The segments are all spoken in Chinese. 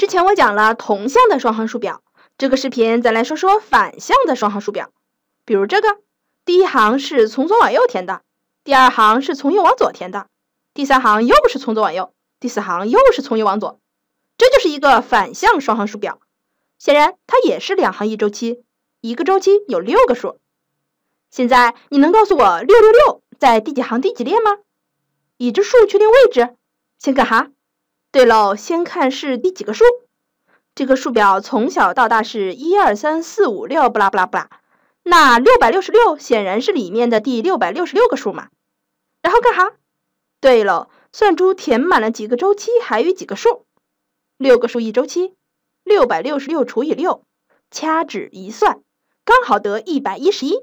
之前我讲了同向的双行数表，这个视频咱来说说反向的双行数表。比如这个，第一行是从左往右填的，第二行是从右往左填的，第三行又是从左往右，第四行又是从右往左，这就是一个反向双行数表。显然它也是两行一周期，一个周期有六个数。现在你能告诉我六六六在第几行第几列吗？已知数确定位置，先干哈？对喽，先看是第几个数。这个数表从小到大是一二三四五六不啦不啦不啦。那六百六十六显然是里面的第六百六十六个数嘛。然后干哈？对喽，算出填满了几个周期，还余几个数。六个数一周期，六百六十六除以六，掐指一算，刚好得一百一十一。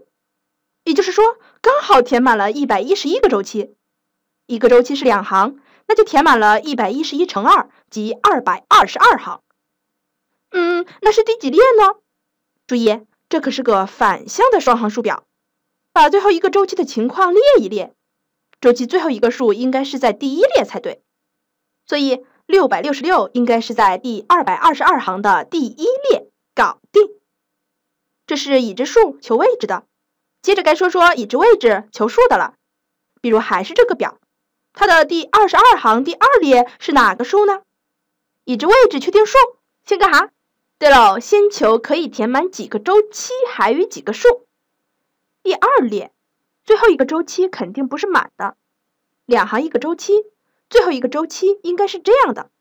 也就是说，刚好填满了一百一十一个周期。一个周期是两行。那就填满了一百一十一乘二，即二百二十二行。嗯，那是第几列呢？注意，这可是个反向的双行数表。把最后一个周期的情况列一列，周期最后一个数应该是在第一列才对。所以六百六十六应该是在第二百二十二行的第一列，搞定。这是已知数求位置的。接着该说说已知位置求数的了。比如还是这个表。它的第二十二行第二列是哪个数呢？已知位置确定数，先干哈？对喽，先求可以填满几个周期，还余几个数。第二列最后一个周期肯定不是满的，两行一个周期，最后一个周期应该是这样的。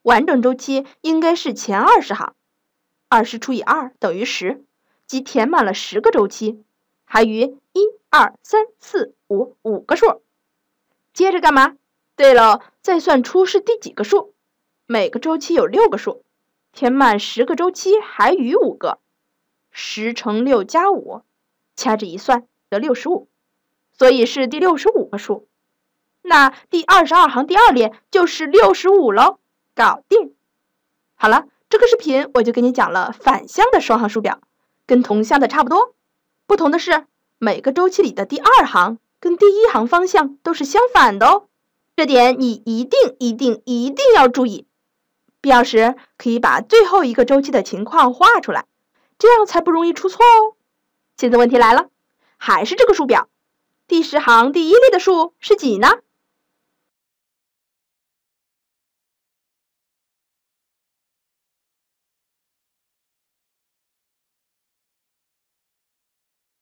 完整周期应该是前二十行，二十除以二等于十，即填满了十个周期，还余一二三四五五个数。接着干嘛？对了，再算出是第几个数。每个周期有六个数，填满十个周期还余五个，十乘六加五，掐指一算得六十五，所以是第六十五个数。那第二十二行第二列就是六十五喽，搞定。好了，这个视频我就给你讲了反向的双行数表，跟同向的差不多，不同的是每个周期里的第二行。跟第一行方向都是相反的哦，这点你一定一定一定要注意，必要时可以把最后一个周期的情况画出来，这样才不容易出错哦。现在问题来了，还是这个数表，第十行第一列的数是几呢？